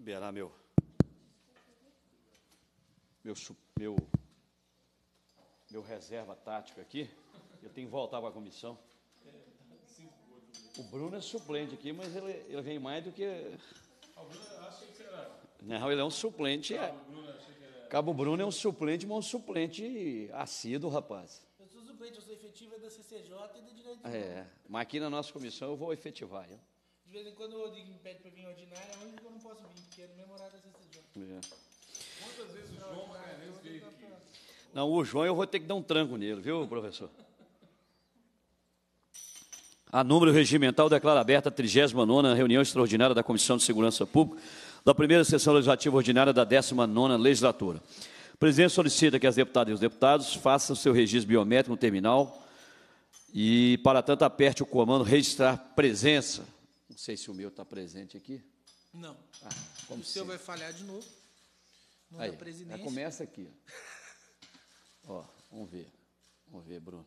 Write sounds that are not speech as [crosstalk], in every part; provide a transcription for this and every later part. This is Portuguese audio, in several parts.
liberar meu. Meu. Meu. Meu reserva tático aqui. Eu tenho que voltar para a comissão. O Bruno é suplente aqui, mas ele, ele vem mais do que. O Bruno, que era. Não, ele é um suplente. Cabo Bruno, era... Cabo Bruno é um suplente, mas um suplente assíduo, rapaz. Eu sou suplente, eu sou efetivo é da CCJ e da direita. É, mas aqui na nossa comissão eu vou efetivar. Hein? De vez em quando o Rodrigo me pede pra vir ordinária, é que eu não posso vir, porque é no mesmo horário da sexta é. Quantas vezes o João Magalhães veio aqui? Não, o João eu vou ter que dar um tranco nele, viu, professor? A número regimental declara aberta a 39 reunião extraordinária da Comissão de Segurança Pública da primeira sessão legislativa ordinária da 19 legislatura. O presidente solicita que as deputadas e os deputados façam seu registro biométrico no terminal e, para tanto, aperte o comando registrar presença sei se o meu está presente aqui. Não. Ah, o seu vai falhar de novo. Não Aí, presidência. Já começa aqui. Ó. [laughs] ó, vamos ver. Vamos ver, Bruno.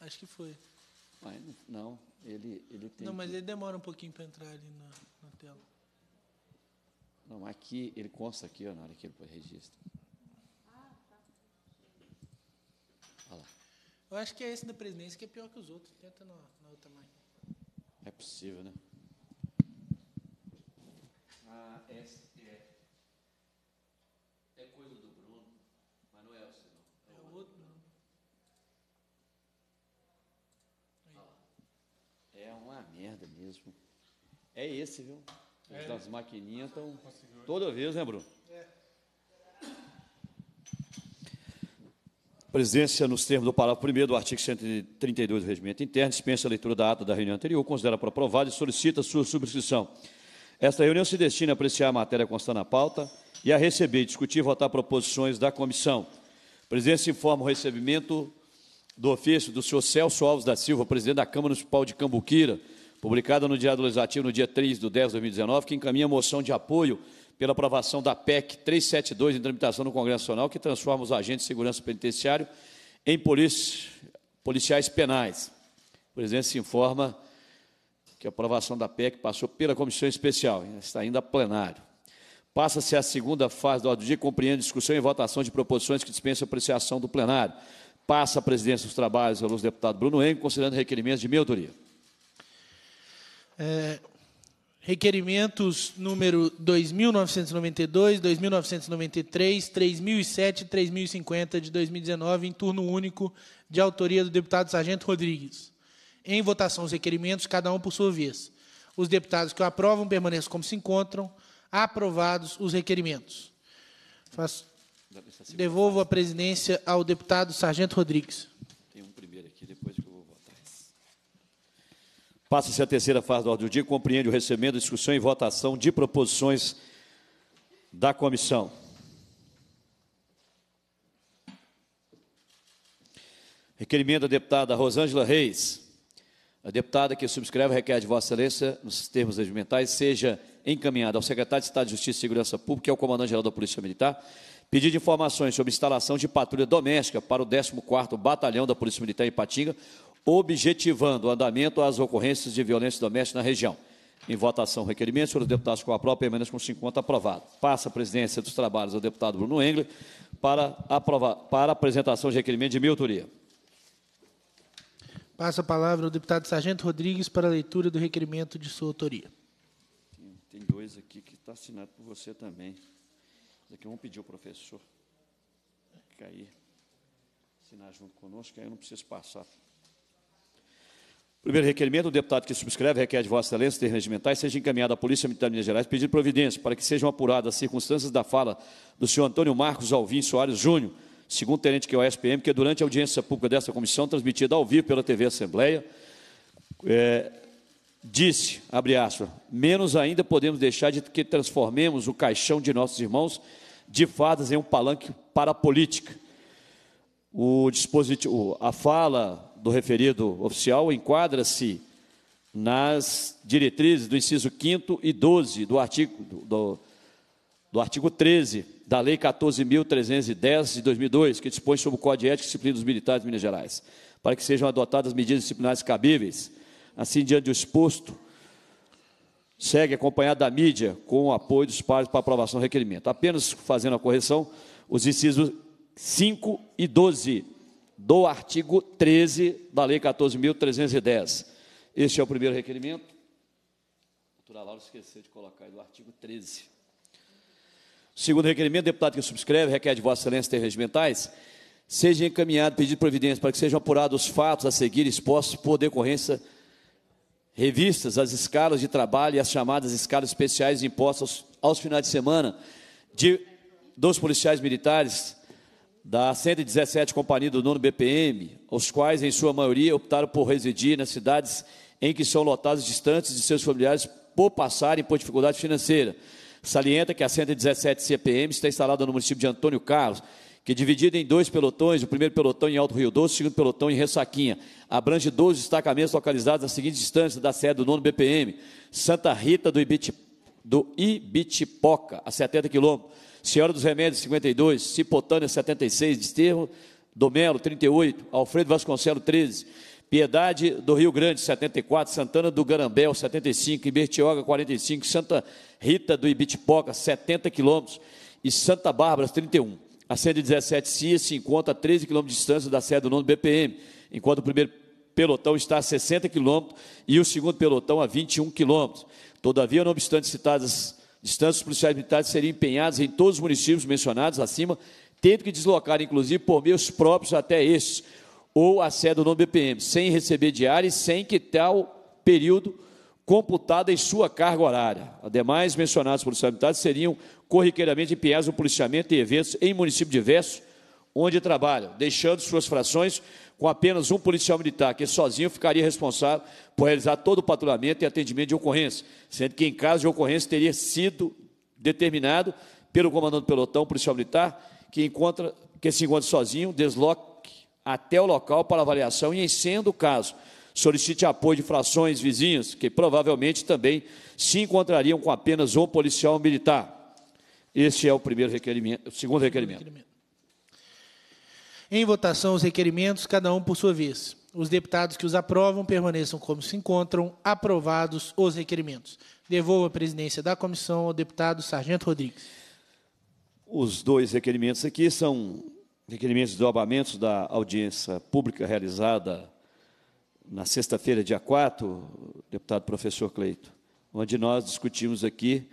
Acho que foi. Mas, não, ele, ele tem. Não, mas que... ele demora um pouquinho para entrar ali na, na tela. Não, aqui, ele consta aqui, ó, na hora que ele registra. Eu acho que é esse da presidência que é pior que os outros. Tenta na, na outra máquina. É possível, né? A ah, STF. É, é. é. coisa do Bruno. Manoel é senão. É, é o outro não. Né? É uma merda mesmo. É esse, viu? As é. maquininhas estão. Toda vez, né, Bruno? É. presidência, nos termos do parágrafo 1 do artigo 132 do Regimento Interno, dispensa a leitura da ata da reunião anterior, considera por aprovada e solicita sua subscrição. Esta reunião se destina a apreciar a matéria constante na pauta e a receber, discutir e votar proposições da comissão. A presidência informa o recebimento do ofício do senhor Celso Alves da Silva, presidente da Câmara Municipal de Cambuquira, publicada no Diário Legislativo no dia 3 de 10 de 2019, que encaminha a moção de apoio pela aprovação da PEC 372 em tramitação no Congresso Nacional, que transforma os agentes de segurança penitenciário em policiais penais. O presidente se informa que a aprovação da PEC passou pela comissão especial, está ainda plenário. Passa-se a segunda fase do dia, compreendendo discussão e votação de proposições que dispensam apreciação do plenário. Passa a presidência dos trabalhos ao deputado Bruno Henrique, considerando requerimentos de minha autoria. É, Requerimentos número 2992, 2993, 3007 e 3050 de 2019, em turno único, de autoria do deputado Sargento Rodrigues. Em votação os requerimentos, cada um por sua vez. Os deputados que o aprovam permaneçam como se encontram. Aprovados os requerimentos. Faço, devolvo a presidência ao deputado Sargento Rodrigues. Passa-se a terceira fase da ordem do dia, compreende o recebimento, discussão e votação de proposições da comissão. Requerimento da deputada Rosângela Reis. A deputada que subscreve requer de Vossa Excelência, nos termos regimentais, seja encaminhada ao secretário de Estado de Justiça e Segurança Pública e ao é comandante-geral da Polícia Militar pedido informações sobre instalação de patrulha doméstica para o 14º Batalhão da Polícia Militar em Patinga, objetivando o andamento às ocorrências de violência doméstica na região. Em votação, requerimento, senhores deputados com a própria, permanece com 50 aprovado. Passa a presidência dos trabalhos ao deputado Bruno Engler para, aprovar, para apresentação de requerimento de minha autoria. Passa a palavra ao deputado Sargento Rodrigues para a leitura do requerimento de sua autoria. Tem dois aqui que está assinado por você também. Daqui vamos pedir ao professor cair, assinar junto conosco, aí eu não preciso passar Primeiro requerimento, o deputado que subscreve requer de Vossa Excelência ter regimentais seja encaminhado à Polícia Militar de Minas Gerais pedindo providência para que sejam apuradas as circunstâncias da fala do senhor Antônio Marcos Alvim Soares Júnior, segundo tenente que é o SPM, que durante a audiência pública dessa comissão, transmitida ao vivo pela TV Assembleia, é, disse, abre aspas, menos ainda podemos deixar de que transformemos o caixão de nossos irmãos de fadas em um palanque para a política. O dispositivo, a fala do referido oficial enquadra-se nas diretrizes do inciso 5 e 12 do artigo, do, do artigo 13 da Lei 14.310 de 2002, que dispõe sobre o Código de Ética e Disciplina dos Militares de Minas Gerais, para que sejam adotadas medidas disciplinares cabíveis. Assim, diante do exposto, segue acompanhado da mídia com o apoio dos pares para aprovação do requerimento. Apenas fazendo a correção, os incisos 5 e 12 do artigo 13 da Lei 14.310. Este é o primeiro requerimento. A doutora Laura esqueceu de colocar aí do artigo 13. Segundo requerimento, deputado que subscreve, requer de Vossa Excelência termos regimentais, seja encaminhado pedido de providência para que sejam apurados os fatos a seguir expostos por decorrência revistas, as escalas de trabalho e as chamadas escalas especiais impostas aos, aos finais de semana de, dos policiais militares da 117 Companhia do Nono BPM, os quais, em sua maioria, optaram por residir nas cidades em que são lotados distantes de seus familiares por passarem por dificuldade financeira. Salienta que a 117 CPM está instalada no município de Antônio Carlos, que é dividida em dois pelotões, o primeiro pelotão em Alto Rio Doce, o segundo pelotão em Ressaquinha. Abrange 12 destacamentos localizados na seguinte distância da sede do 9 BPM, Santa Rita do, Ibiti, do Ibitipoca, a 70 quilômetros, Senhora dos Remédios, 52, Cipotânia, 76, Desterro, Domelo, 38, Alfredo Vasconcelos, 13, Piedade do Rio Grande, 74, Santana do Garambel, 75, Ibertioga, 45, Santa Rita do Ibitipoca, 70 quilômetros, e Santa Bárbara, 31. A 117 CIA se encontra a 13 quilômetros de distância da sede do nono BPM, enquanto o primeiro pelotão está a 60 quilômetros e o segundo pelotão a 21 quilômetros. Todavia, não obstante citadas Distâncias policiais militares seriam empenhadas em todos os municípios mencionados acima, tendo que deslocar, inclusive, por meios próprios até estes, ou a sede do novo BPM, sem receber diária e sem que tal período computada em sua carga horária. Ademais, mencionados policiais militares seriam corriqueiramente empenhados no policiamento e eventos em municípios diversos onde trabalham, deixando suas frações com apenas um policial militar, que sozinho ficaria responsável por realizar todo o patrulhamento e atendimento de ocorrência, sendo que em caso de ocorrência teria sido determinado pelo comandante do pelotão policial militar que encontra que se encontra sozinho, desloque até o local para avaliação e, em sendo o caso, solicite apoio de frações vizinhas, que provavelmente também se encontrariam com apenas um policial militar. Esse é o primeiro requerimento, o segundo requerimento. Em votação, os requerimentos, cada um por sua vez. Os deputados que os aprovam permaneçam como se encontram. Aprovados os requerimentos. Devolvo a presidência da comissão ao deputado Sargento Rodrigues. Os dois requerimentos aqui são requerimentos de desdobramentos da audiência pública realizada na sexta-feira, dia 4, deputado professor Cleito, onde nós discutimos aqui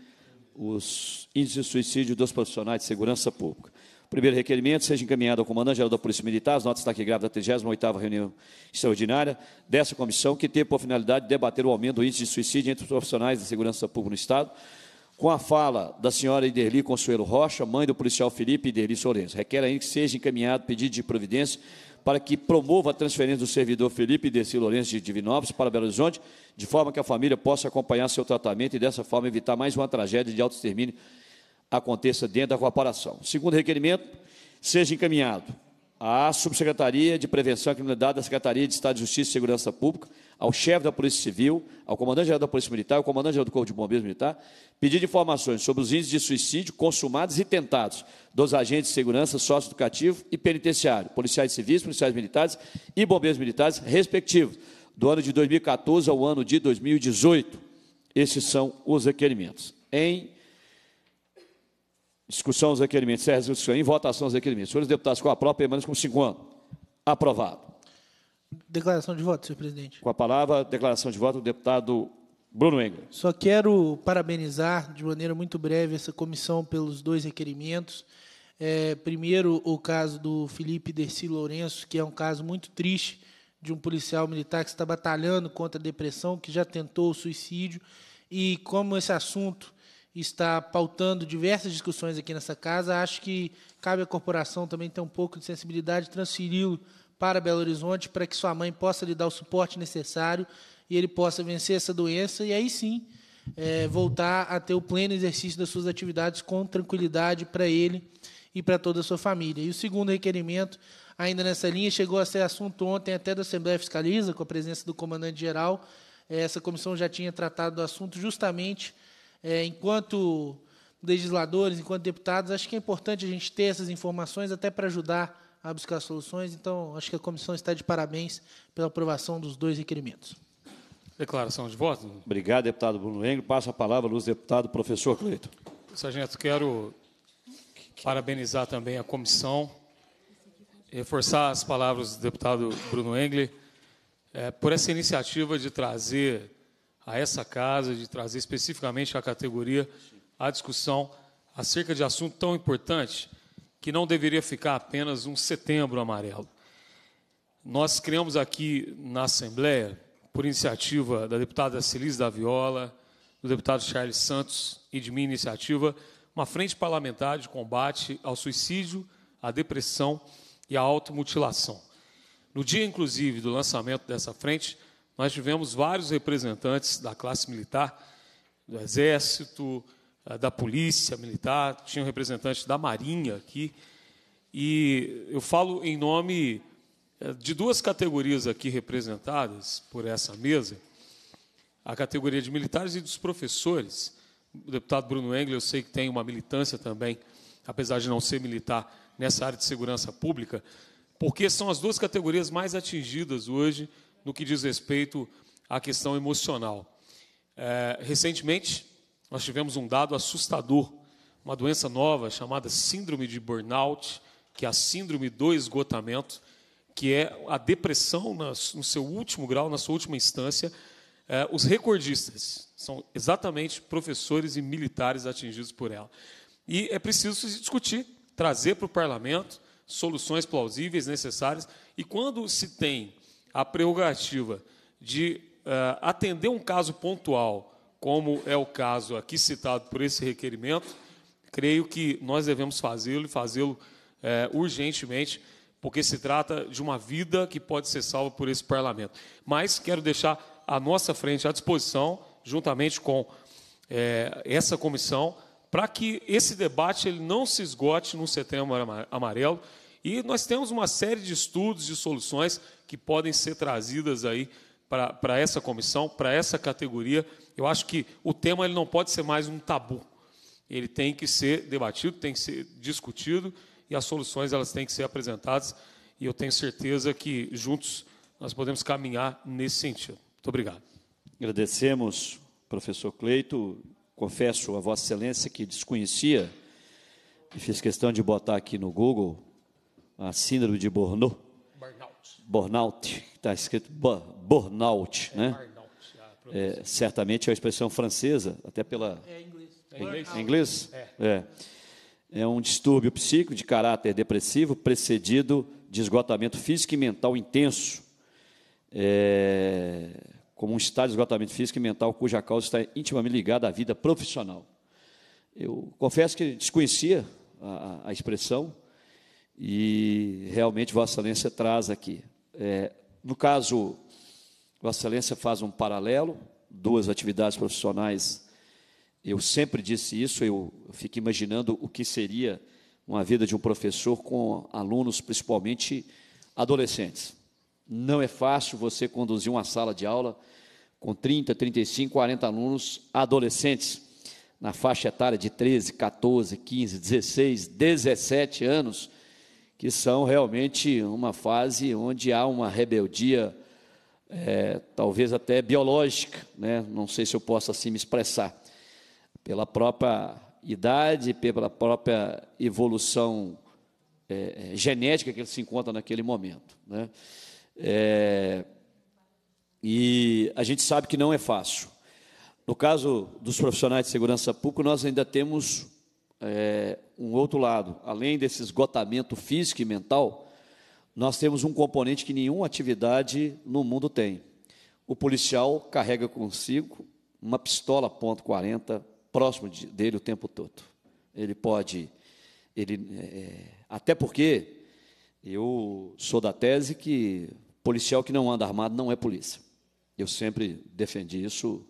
os índices de suicídio dos profissionais de segurança pública. Primeiro requerimento, seja encaminhado ao comandante-geral da Polícia Militar, as notas grave da 38ª reunião extraordinária dessa comissão, que teve por finalidade debater o aumento do índice de suicídio entre os profissionais da segurança pública no Estado, com a fala da senhora Iderli Consuelo Rocha, mãe do policial Felipe Iderli Sorense. Requer ainda que seja encaminhado pedido de providência para que promova a transferência do servidor Felipe Iderli Lourenço de Divinópolis para Belo Horizonte, de forma que a família possa acompanhar seu tratamento e, dessa forma, evitar mais uma tragédia de auto-extermínio aconteça dentro da corporação. Segundo requerimento, seja encaminhado à Subsecretaria de Prevenção à Criminalidade da Secretaria de Estado de Justiça e Segurança Pública, ao chefe da Polícia Civil, ao comandante-geral da Polícia Militar, ao comandante-geral do Corpo de Bombeiros Militar, pedido informações sobre os índices de suicídio consumados e tentados dos agentes de segurança socioeducativo e penitenciário, policiais civis, policiais militares e bombeiros militares, respectivos, do ano de 2014 ao ano de 2018. Esses são os requerimentos. Em Discussão dos requerimentos. Encerra é a discussão. Em votação dos requerimentos. Senhores deputados, com a própria permanece com cinco anos. Aprovado. Declaração de voto, senhor presidente. Com a palavra, declaração de voto do deputado Bruno Engel. Só quero parabenizar de maneira muito breve essa comissão pelos dois requerimentos. É, primeiro, o caso do Felipe Dercy Lourenço, que é um caso muito triste de um policial militar que está batalhando contra a depressão, que já tentou o suicídio. E como esse assunto está pautando diversas discussões aqui nessa casa. Acho que cabe à corporação também ter um pouco de sensibilidade, transferi-lo para Belo Horizonte para que sua mãe possa lhe dar o suporte necessário e ele possa vencer essa doença e aí sim é, voltar a ter o pleno exercício das suas atividades com tranquilidade para ele e para toda a sua família. E o segundo requerimento, ainda nessa linha, chegou a ser assunto ontem até da Assembleia Fiscaliza, com a presença do comandante-geral. É, essa comissão já tinha tratado do assunto justamente é, enquanto legisladores, enquanto deputados, acho que é importante a gente ter essas informações até para ajudar a buscar soluções. Então, acho que a comissão está de parabéns pela aprovação dos dois requerimentos. Declaração de voto. Obrigado, deputado Bruno Engel. Passo a palavra ao deputado professor Cleito. Sargento, quero parabenizar também a comissão, reforçar as palavras do deputado Bruno Engle, é, por essa iniciativa de trazer a essa casa, de trazer especificamente a categoria a discussão acerca de assunto tão importante que não deveria ficar apenas um setembro amarelo. Nós criamos aqui na Assembleia, por iniciativa da deputada Celise da Viola, do deputado Charles Santos e de minha iniciativa, uma frente parlamentar de combate ao suicídio, à depressão e à automutilação. No dia, inclusive, do lançamento dessa frente, nós tivemos vários representantes da classe militar, do Exército, eh, da Polícia Militar, tinha um representante da Marinha aqui. E eu falo em nome eh, de duas categorias aqui representadas por essa mesa, a categoria de militares e dos professores. O deputado Bruno Engler, eu sei que tem uma militância também, apesar de não ser militar, nessa área de segurança pública, porque são as duas categorias mais atingidas hoje no que diz respeito à questão emocional. É, recentemente, nós tivemos um dado assustador, uma doença nova chamada Síndrome de Burnout, que é a Síndrome do Esgotamento, que é a depressão no seu último grau, na sua última instância. É, os recordistas são exatamente professores e militares atingidos por ela. E é preciso se discutir, trazer para o parlamento soluções plausíveis, necessárias, e quando se tem a prerrogativa de uh, atender um caso pontual, como é o caso aqui citado por esse requerimento, creio que nós devemos fazê-lo e fazê-lo uh, urgentemente, porque se trata de uma vida que pode ser salva por esse parlamento. Mas quero deixar à nossa frente, à disposição, juntamente com eh, essa comissão para que esse debate ele não se esgote no setembro amarelo. E nós temos uma série de estudos, e soluções que podem ser trazidas aí para essa comissão, para essa categoria. Eu acho que o tema ele não pode ser mais um tabu. Ele tem que ser debatido, tem que ser discutido e as soluções elas têm que ser apresentadas. E eu tenho certeza que juntos nós podemos caminhar nesse sentido. Muito obrigado. Agradecemos, professor Cleito. Confesso a Vossa Excelência que desconhecia e fiz questão de botar aqui no Google a síndrome de Bornot burnout, está escrito burnout, é, né? É, é, certamente é uma expressão francesa, até pela. É inglês. É inglês? É. é. um distúrbio psíquico de caráter depressivo, precedido de esgotamento físico e mental intenso, é, como um estado de esgotamento físico e mental cuja causa está intimamente ligada à vida profissional. Eu confesso que desconhecia a, a expressão, e realmente Vossa Excelência traz aqui. É, no caso, Vossa Excelência faz um paralelo, duas atividades profissionais. Eu sempre disse isso, eu fico imaginando o que seria uma vida de um professor com alunos, principalmente adolescentes. Não é fácil você conduzir uma sala de aula com 30, 35, 40 alunos adolescentes, na faixa etária de 13, 14, 15, 16, 17 anos que são realmente uma fase onde há uma rebeldia, é, talvez até biológica, né? não sei se eu posso assim me expressar, pela própria idade, pela própria evolução é, é genética que ele se encontra naquele momento. Né? É, e a gente sabe que não é fácil. No caso dos profissionais de segurança pública, nós ainda temos é, um outro lado, além desse esgotamento físico e mental, nós temos um componente que nenhuma atividade no mundo tem. O policial carrega consigo uma pistola ponto .40 próximo de, dele o tempo todo. Ele pode, ele é, até porque eu sou da tese que policial que não anda armado não é polícia. Eu sempre defendi isso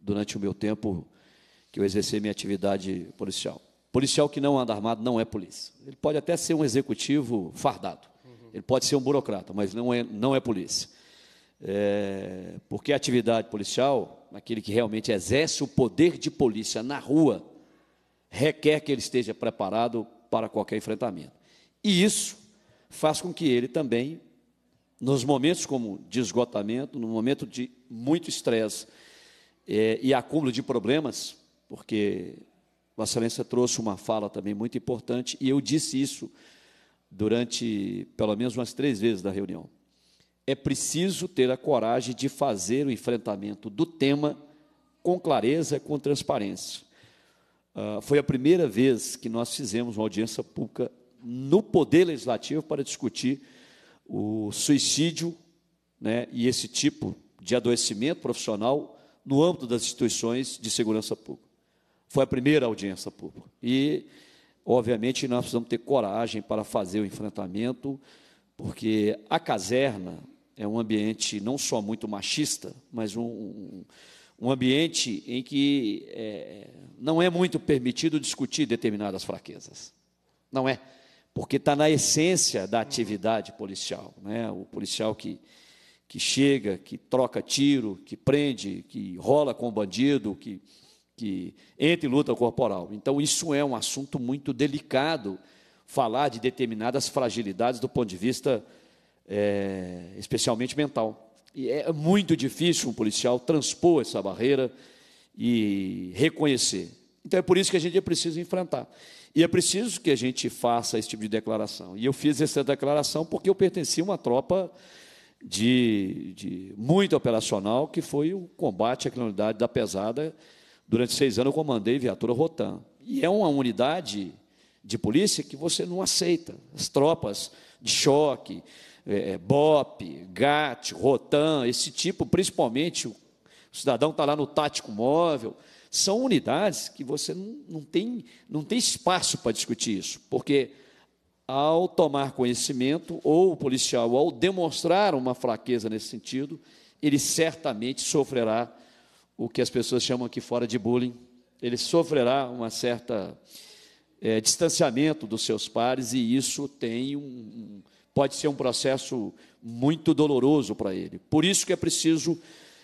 durante o meu tempo que eu exerci minha atividade policial. Policial que não anda armado não é polícia. Ele pode até ser um executivo fardado, ele pode ser um burocrata, mas não é, não é polícia. É, porque a atividade policial, aquele que realmente exerce o poder de polícia na rua, requer que ele esteja preparado para qualquer enfrentamento. E isso faz com que ele também, nos momentos como de esgotamento, no momento de muito estresse é, e acúmulo de problemas, porque Vossa Excelência trouxe uma fala também muito importante, e eu disse isso durante pelo menos umas três vezes da reunião. É preciso ter a coragem de fazer o enfrentamento do tema com clareza, com transparência. Uh, foi a primeira vez que nós fizemos uma audiência pública no Poder Legislativo para discutir o suicídio né, e esse tipo de adoecimento profissional no âmbito das instituições de segurança pública. Foi a primeira audiência pública. E, obviamente, nós precisamos ter coragem para fazer o enfrentamento, porque a caserna é um ambiente não só muito machista, mas um, um, ambiente em que é, não é muito permitido discutir determinadas fraquezas. Não é porque está na essência da atividade policial. Né? O policial que, que chega, que troca tiro, que prende, que rola com o bandido, que que entre luta corporal. Então, isso é um assunto muito delicado, falar de determinadas fragilidades do ponto de vista, é, especialmente mental. E é muito difícil um policial transpor essa barreira e reconhecer. Então, é por isso que a gente precisa enfrentar. E é preciso que a gente faça esse tipo de declaração. E eu fiz essa declaração porque eu pertencia a uma tropa de, de muito operacional, que foi o combate à criminalidade da pesada, Durante seis anos eu comandei viatura Rotan. E é uma unidade de polícia que você não aceita. As tropas de choque, é, é BOP, GAT, Rotan, esse tipo, principalmente o cidadão está lá no tático móvel, são unidades que você não, não, tem, não tem espaço para discutir isso, porque ao tomar conhecimento, ou o policial, ao demonstrar uma fraqueza nesse sentido, ele certamente sofrerá o que as pessoas chamam aqui fora de bullying. Ele sofrerá uma certa é, distanciamento dos seus pares e isso tem um, pode ser um processo muito doloroso para ele. Por isso que é preciso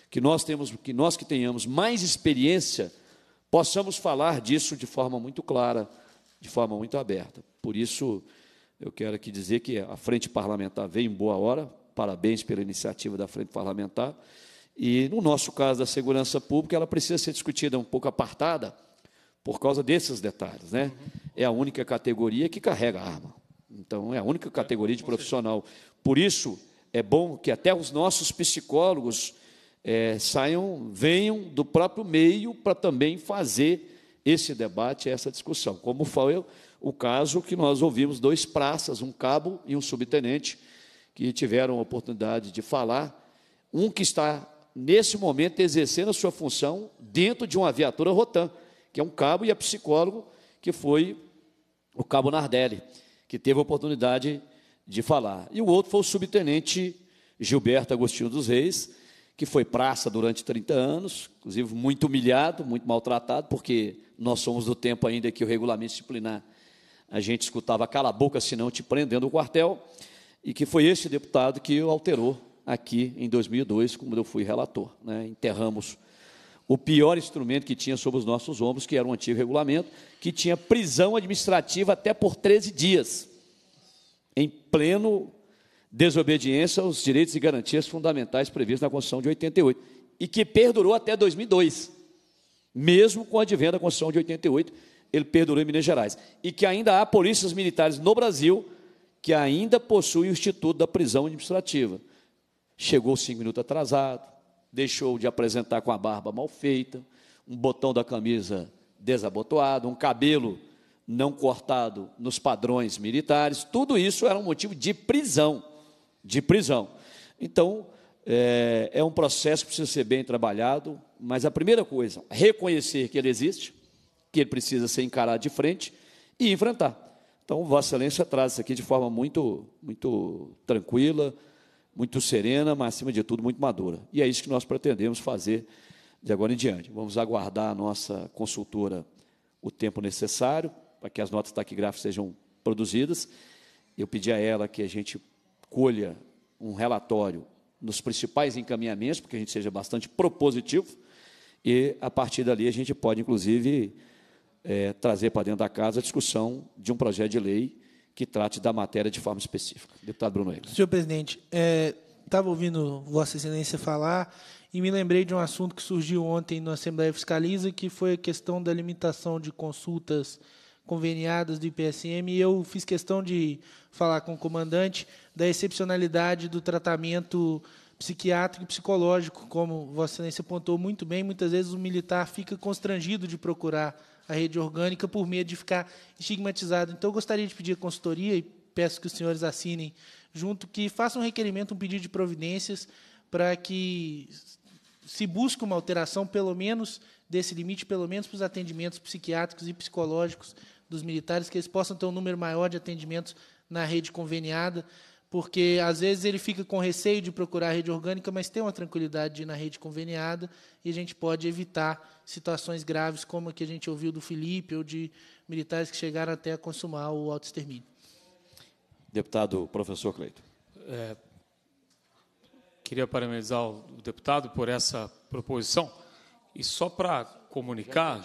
que nós temos que nós que tenhamos mais experiência possamos falar disso de forma muito clara, de forma muito aberta. Por isso eu quero aqui dizer que a frente parlamentar veio em boa hora. Parabéns pela iniciativa da frente parlamentar. E no nosso caso da segurança pública, ela precisa ser discutida um pouco apartada por causa desses detalhes, né? É a única categoria que carrega arma. Então é a única categoria de profissional. Por isso é bom que até os nossos psicólogos é, saiam, venham do próprio meio para também fazer esse debate, essa discussão. Como foi o caso que nós ouvimos dois praças, um cabo e um subtenente, que tiveram a oportunidade de falar. Um que está nesse momento, exercendo a sua função dentro de uma viatura Rotan, que é um cabo e a é psicólogo que foi o cabo Nardelli, que teve a oportunidade de falar. E o outro foi o subtenente Gilberto Agostinho dos Reis, que foi praça durante 30 anos, inclusive muito humilhado, muito maltratado, porque nós somos do tempo ainda que o regulamento disciplinar a gente escutava cala a boca, senão te prendendo o quartel, e que foi esse deputado que alterou aqui em 2002, como eu fui relator. Né? Enterramos o pior instrumento que tinha sobre os nossos ombros, que era um antigo regulamento, que tinha prisão administrativa até por 13 dias, em pleno desobediência aos direitos e garantias fundamentais previstos na Constituição de 88, e que perdurou até 2002, mesmo com a advento da Constituição de 88, ele perdurou em Minas Gerais, e que ainda há polícias militares no Brasil que ainda possuem o Instituto da Prisão Administrativa chegou cinco minutos atrasado, deixou de apresentar com a barba mal feita, um botão da camisa desabotoado, um cabelo não cortado nos padrões militares, tudo isso era um motivo de prisão, de prisão. Então, é, é um processo que precisa ser bem trabalhado, mas a primeira coisa, reconhecer que ele existe, que ele precisa ser encarado de frente e enfrentar. Então, Vossa Excelência traz isso aqui de forma muito, muito tranquila, muito serena, mas acima de tudo muito madura. E é isso que nós pretendemos fazer de agora em diante. Vamos aguardar a nossa consultora o tempo necessário para que as notas taquigráficas sejam produzidas. Eu pedi a ela que a gente colha um relatório nos principais encaminhamentos, porque a gente seja bastante propositivo, e a partir dali a gente pode, inclusive, é, trazer para dentro da casa a discussão de um projeto de lei que trate da matéria de forma específica. Deputado Bruno Eckler. Senhor presidente, estava é, ouvindo Vossa Excelência falar e me lembrei de um assunto que surgiu ontem na Assembleia Fiscaliza, que foi a questão da limitação de consultas conveniadas do IPSM, e eu fiz questão de falar com o comandante da excepcionalidade do tratamento psiquiátrico e psicológico, como Vossa Excelência apontou muito bem, muitas vezes o militar fica constrangido de procurar a rede orgânica por medo de ficar estigmatizado. Então, eu gostaria de pedir a consultoria e peço que os senhores assinem junto, que façam um requerimento, um pedido de providências para que se busque uma alteração, pelo menos desse limite, pelo menos para os atendimentos psiquiátricos e psicológicos dos militares, que eles possam ter um número maior de atendimentos na rede conveniada porque às vezes ele fica com receio de procurar a rede orgânica, mas tem uma tranquilidade de ir na rede conveniada e a gente pode evitar situações graves como a que a gente ouviu do Felipe ou de militares que chegaram até a consumar o auto-extermínio. Deputado professor Cleito. É, queria parabenizar o deputado por essa proposição e só para comunicar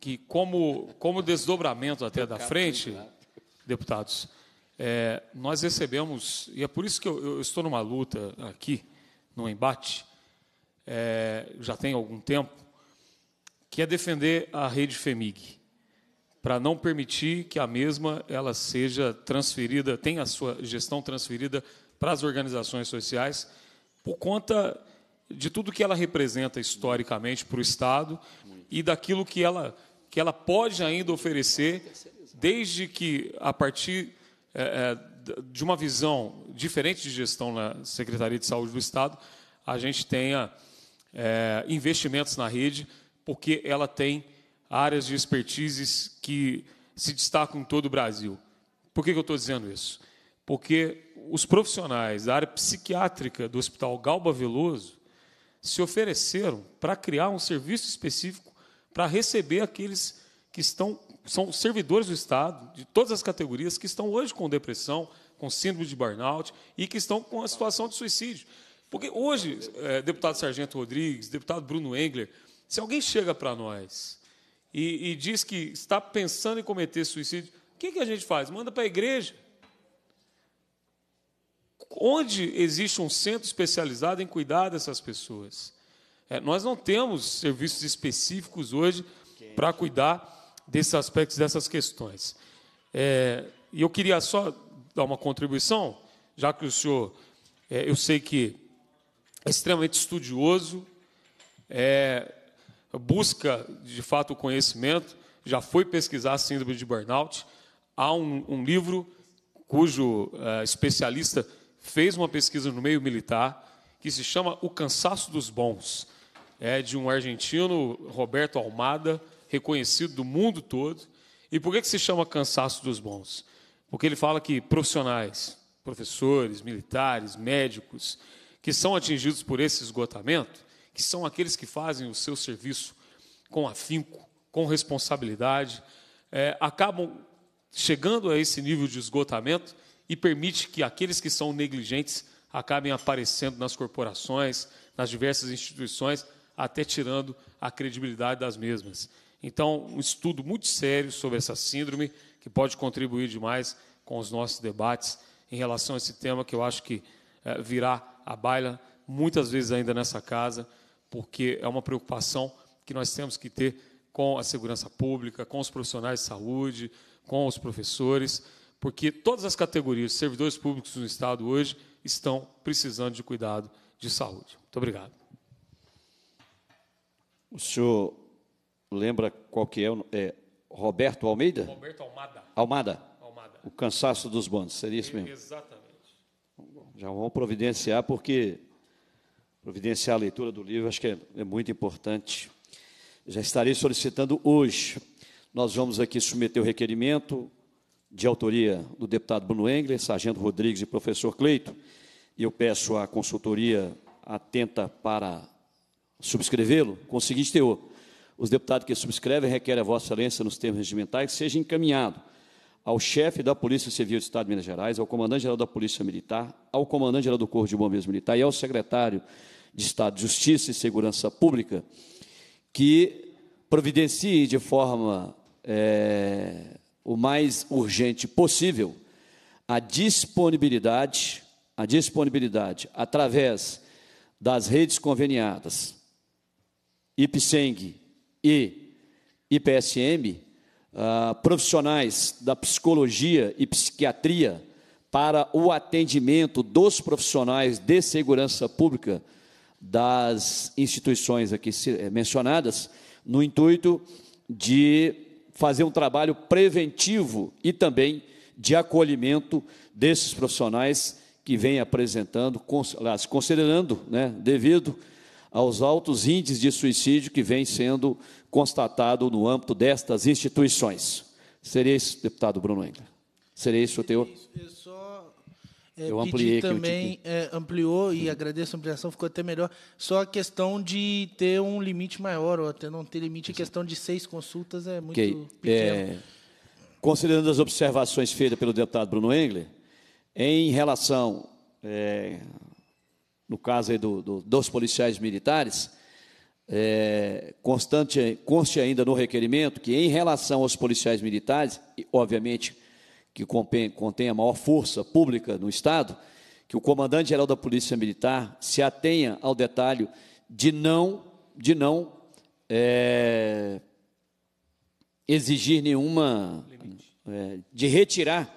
que como como desdobramento até da frente, né? deputados, é, nós recebemos, e é por isso que eu, eu estou numa luta aqui, num embate, é, já tem algum tempo, que é defender a rede FEMIG, para não permitir que a mesma ela seja transferida, tenha a sua gestão transferida para as organizações sociais, por conta de tudo que ela representa historicamente para o Estado e daquilo que ela, que ela pode ainda oferecer, desde que, a partir é, é de uma visão diferente de gestão na Secretaria de Saúde do Estado, a gente tenha é, investimentos na rede, porque ela tem áreas de expertises que se destacam em todo o Brasil. Por que, que eu estou dizendo isso? Porque os profissionais da área psiquiátrica do Hospital Galba Veloso se ofereceram para criar um serviço específico para receber aqueles que estão são servidores do Estado, de todas as categorias, que estão hoje com depressão, com síndrome de burnout e que estão com a situação de suicídio. Porque hoje, é, deputado Sargento Rodrigues, deputado Bruno Engler, se alguém chega para nós e, e, diz que está pensando em cometer suicídio, o que, que a gente faz? Manda para a igreja. Onde existe um centro especializado em cuidar dessas pessoas? É, nós não temos serviços específicos hoje para cuidar desses aspectos, dessas questões. É, e é, eu queria só dar uma contribuição, já que o senhor, é, eu sei que é extremamente estudioso, é, busca de fato o conhecimento, já foi pesquisar a síndrome de burnout. Há um, um livro cujo é, especialista fez uma pesquisa no meio militar que se chama O Cansaço dos Bons, é de um argentino, Roberto Almada, reconhecido do mundo todo. E por que, que se chama cansaço dos bons? Porque ele fala que profissionais, professores, militares, médicos, que são atingidos por esse esgotamento, que são aqueles que fazem o seu serviço com afinco, com responsabilidade, é, acabam chegando a esse nível de esgotamento e permite que aqueles que são negligentes acabem aparecendo nas corporações, nas diversas instituições, até tirando a credibilidade das mesmas. Então, um estudo muito sério sobre essa síndrome, que pode contribuir demais com os nossos debates em relação a esse tema, que eu acho que é, virá à baila muitas vezes ainda nessa casa, porque é uma preocupação que nós temos que ter com a segurança pública, com os profissionais de saúde, com os professores, porque todas as categorias de servidores públicos no Estado hoje estão precisando de cuidado de saúde. Muito obrigado. O senhor lembra qual que é, é Roberto Almeida? Roberto Almada. Almada. Almada. O cansaço dos bons, seria isso mesmo? Exatamente. Já vamos providenciar, porque providenciar a leitura do livro acho que é, é muito importante. Já estarei solicitando hoje. Nós vamos aqui submeter o requerimento de autoria do deputado Bruno Engler, sargento Rodrigues e professor Cleito. E eu peço à consultoria atenta para subscrevê-lo com o seguinte teor os deputados que subscrevem requerem a Vossa Excelência, nos termos regimentais, que seja encaminhado ao chefe da Polícia Civil do Estado de Minas Gerais, ao comandante-geral da Polícia Militar, ao comandante-geral do Corpo de Bombeiros Militar e ao secretário de Estado de Justiça e Segurança Pública, que providencie de forma é, o mais urgente possível a disponibilidade, a disponibilidade através das redes conveniadas, IPSENG, e IPSM, uh, ah, profissionais da psicologia e psiquiatria para o atendimento dos profissionais de segurança pública das instituições aqui eh, mencionadas, no intuito de fazer um trabalho preventivo e também de acolhimento desses profissionais que vêm apresentando, considerando, né, devido aos altos índices de suicídio que vem sendo constatado no âmbito destas instituições. Seria isso, deputado Bruno Engler? Seria isso o teu? Eu é, é, é, eu ampliei também é, ampliou e hum. agradeço a ampliação, ficou até melhor. Só a questão de ter um limite maior, ou até não ter limite, a questão de seis consultas é muito okay. pequeno. É, considerando as observações feitas pelo deputado Bruno Engler, em relação é, no caso aí do, do, dos policiais militares, é, constante, conste ainda no requerimento que, em relação aos policiais militares, e obviamente que contém a maior força pública no Estado, que o comandante-geral da Polícia Militar se atenha ao detalhe de não, de não é, exigir nenhuma. É, de retirar,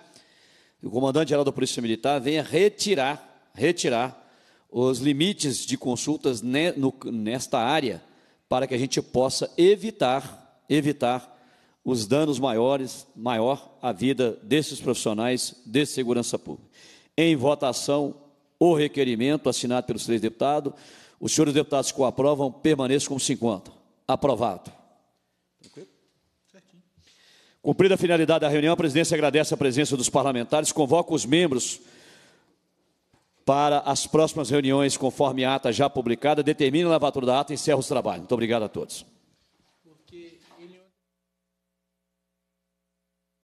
o comandante-geral da Polícia Militar venha retirar, retirar os limites de consultas ne, no, nesta área para que a gente possa evitar, evitar os danos maiores, maior à vida desses profissionais de segurança pública. Em votação, o requerimento assinado pelos três deputados, os senhores deputados que o aprovam permaneçam com 50. Aprovado. Tranquilo? Certinho. Cumprida a finalidade da reunião, a presidência agradece a presença dos parlamentares, convoca os membros para as próximas reuniões, conforme a ata já publicada, determine a lavatura da ata e encerra os trabalhos. Muito obrigado a todos.